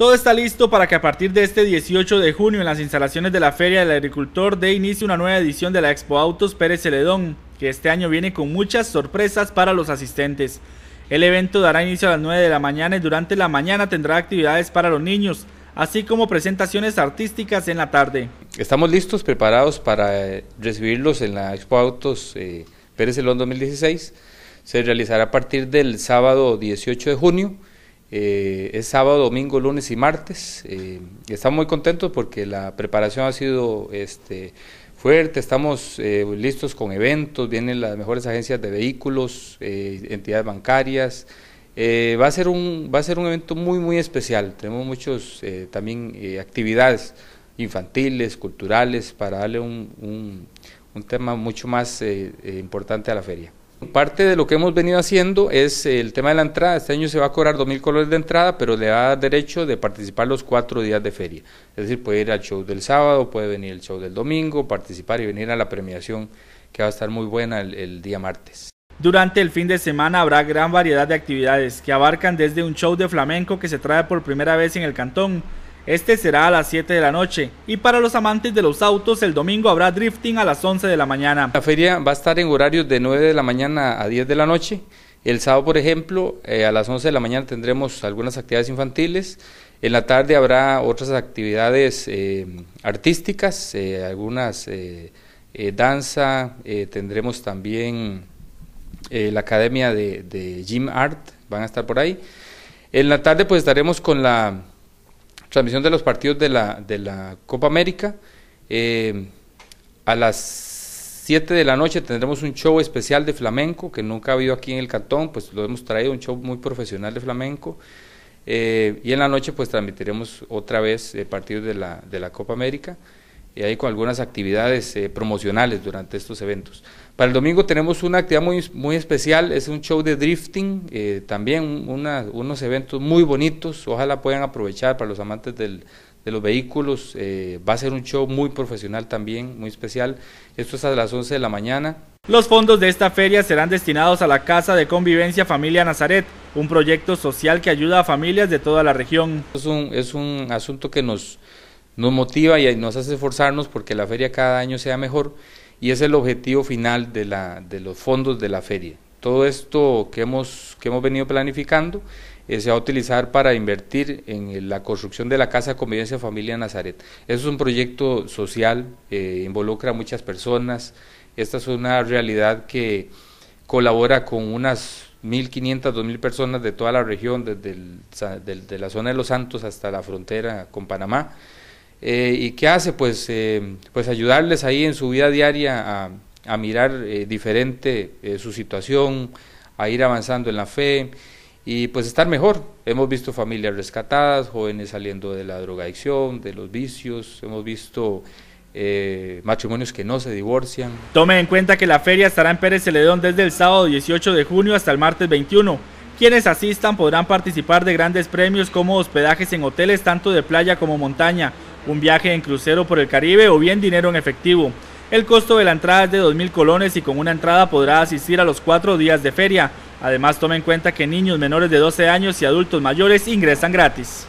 Todo está listo para que a partir de este 18 de junio en las instalaciones de la Feria del Agricultor dé inicio una nueva edición de la Expo Autos Pérez Celedón, que este año viene con muchas sorpresas para los asistentes. El evento dará inicio a las 9 de la mañana y durante la mañana tendrá actividades para los niños, así como presentaciones artísticas en la tarde. Estamos listos, preparados para eh, recibirlos en la Expo Autos eh, Pérez Celedón 2016. Se realizará a partir del sábado 18 de junio eh, es sábado, domingo, lunes y martes. y eh, estamos muy contentos porque la preparación ha sido este, fuerte. Estamos eh, listos con eventos, vienen las mejores agencias de vehículos, entidades bancarias. va, a ser un, va a ser un evento muy, muy especial. Tenemos muchas también actividades infantiles, culturales, para darle un, un tema mucho más importante a la feria. Parte de lo que hemos venido haciendo es eh, el tema de la entrada. Este año se va a cobrar 2.000 colores de entrada, pero le da derecho de participar los cuatro días de feria. Es decir, puede ir al show del sábado, puede venir al show del domingo, participar y venir a la premiación que va a estar muy buena el día martes. Durante el fin de semana habrá gran variedad de actividades que abarcan desde un show de flamenco que se trae por primera vez en el cantón este será a las 7 de la noche y para los amantes de los autos el domingo habrá drifting a las 11 de la mañana. La feria va a estar en horarios de 9 de la mañana a 10 de la noche. El sábado, por ejemplo, eh, a las 11 de la mañana tendremos algunas actividades infantiles. En la tarde habrá otras actividades eh, artísticas, eh, algunas danza, tendremos también la academia de, de Gym Art, van a estar por ahí. En la tarde pues estaremos con la transmisión de los partidos de la, de la Copa América. Eh, a las 7 de la noche tendremos un show especial de flamenco que nunca ha habido aquí en el cantón, pues lo hemos traído, un show muy profesional de flamenco. Eh, y en la noche pues transmitiremos otra vez eh, partidos de la, de la Copa América y ahí con algunas actividades eh, promocionales durante estos eventos. Para el domingo tenemos una actividad muy, muy especial, es un show de drifting, eh, también unos eventos muy bonitos, ojalá puedan aprovechar para los amantes del, de los vehículos, eh, va a ser un show muy profesional también, muy especial, esto es a las 11 de la mañana. Los fondos de esta feria serán destinados a la Casa de Convivencia Familia Nazaret, un proyecto social que ayuda a familias de toda la región. Es un, es un asunto que nos nos motiva y nos hace esforzarnos porque la feria cada año sea mejor y es el objetivo final de, la, de los fondos de la feria. Todo esto que hemos, que hemos venido planificando eh, se va a utilizar para invertir en la construcción de la Casa de Convivencia Familia Nazaret. es un proyecto social, eh, involucra a muchas personas. Esta es una realidad que colabora con unas 1.500, 2.000 personas de toda la región, desde de la zona de Los Santos hasta la frontera con Panamá. Eh, ¿Y qué hace? Pues, eh, pues ayudarles ahí en su vida diaria a, mirar eh, diferente su situación, a ir avanzando en la fe y pues estar mejor. Hemos visto familias rescatadas, jóvenes saliendo de la drogadicción, de los vicios, hemos visto matrimonios que no se divorcian. Tome en cuenta que la feria estará en Pérez Celedón desde el sábado 18 de junio hasta el martes 21. Quienes asistan podrán participar de grandes premios como hospedajes en hoteles tanto de playa como montaña, un viaje en crucero por el Caribe o bien dinero en efectivo. El costo de la entrada es de 2.000 colones y con una entrada podrá asistir a los cuatro días de feria. Además, tome en cuenta que niños menores de 12 años y adultos mayores ingresan gratis.